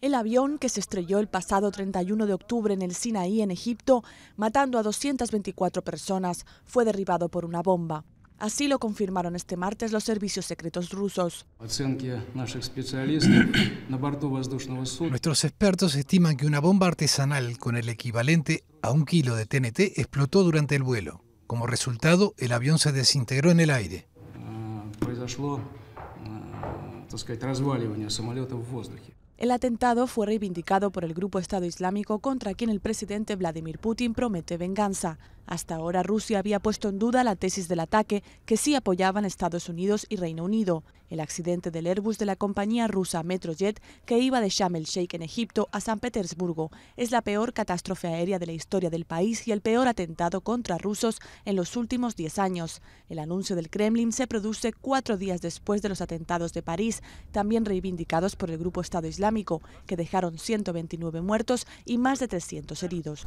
El avión que se estrelló el pasado 31 de octubre en el Sinaí, en Egipto, matando a 224 personas, fue derribado por una bomba. Así lo confirmaron este martes los servicios secretos rusos. Nuestros expertos estiman que una bomba artesanal con el equivalente a un kilo de TNT explotó durante el vuelo. Como resultado, el avión se desintegró en el aire. Ah, el atentado fue reivindicado por el grupo Estado Islámico contra quien el presidente Vladimir Putin promete venganza. Hasta ahora Rusia había puesto en duda la tesis del ataque, que sí apoyaban Estados Unidos y Reino Unido. El accidente del Airbus de la compañía rusa Metrojet, que iba de Sharm el Sheikh en Egipto a San Petersburgo, es la peor catástrofe aérea de la historia del país y el peor atentado contra rusos en los últimos 10 años. El anuncio del Kremlin se produce cuatro días después de los atentados de París, también reivindicados por el grupo Estado Islámico, que dejaron 129 muertos y más de 300 heridos.